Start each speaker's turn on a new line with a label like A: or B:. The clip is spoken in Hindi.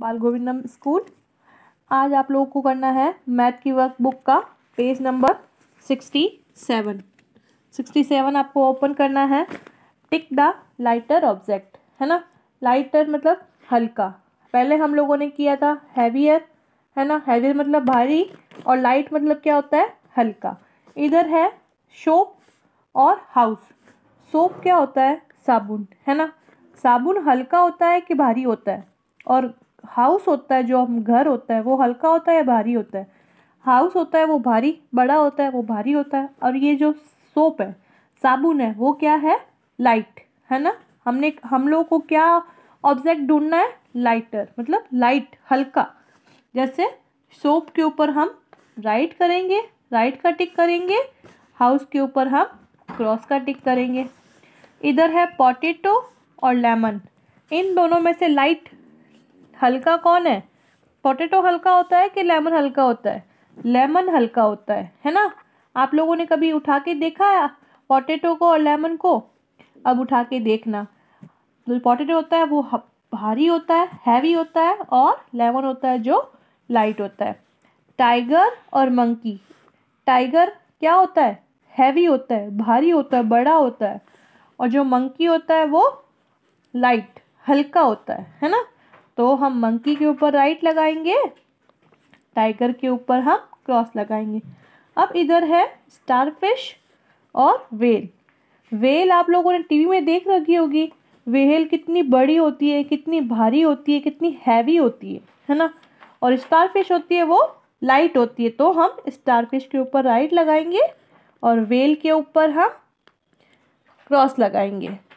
A: बाल गोविंदम स्कूल आज आप लोगों को करना है मैथ की वर्कबुक का page number sixty seven sixty seven आपको ओपन करना है टिक द लाइटर ऑब्जेक्ट है ना लाइटर मतलब हल्का पहले हम लोगों ने किया था हैवियर है ना हैवियर मतलब भारी और लाइट मतलब क्या होता है हल्का इधर है शोप और हाउस सोप क्या होता है साबुन है ना साबुन हल्का होता है कि भारी होता है और हाउस होता है जो हम घर होता है वो हल्का होता है या भारी होता है हाउस होता है वो भारी बड़ा होता है वो भारी होता है और ये जो सोप है साबुन है वो क्या है लाइट है ना हमने हम लोगों को क्या ऑब्जेक्ट ढूंढना है लाइटर मतलब लाइट हल्का जैसे सोप के ऊपर हम राइट करेंगे राइट का टिक करेंगे हाउस के ऊपर हम क्रॉस का टिक करेंगे इधर है पोटेटो और लेमन इन दोनों में से लाइट हल्का कौन है पोटैटो हल्का होता है कि लेमन हल्का होता है लेमन हल्का होता है है ना आप लोगों ने कभी उठा के देखा है पोटैटो को और लेमन को अब उठा के देखना तो पोटैटो होता है वो भारी होता है हैवी होता है और लेमन होता है जो लाइट होता है टाइगर और मंकी टाइगर क्या होता है हैवी होता है भारी होता है बड़ा होता है और जो मंकी होता है वो लाइट हल्का होता है है ना तो हम मंकी के ऊपर राइट लगाएंगे टाइगर के ऊपर हम क्रॉस लगाएंगे अब इधर है स्टारफिश और वेल वेल आप लोगों ने टीवी में देख रखी होगी वेल कितनी बड़ी होती है कितनी भारी होती है कितनी हैवी होती है है ना और स्टारफिश होती है वो लाइट होती है तो हम स्टारफिश के ऊपर राइट लगाएंगे और वेल के ऊपर हम क्रॉस लगाएंगे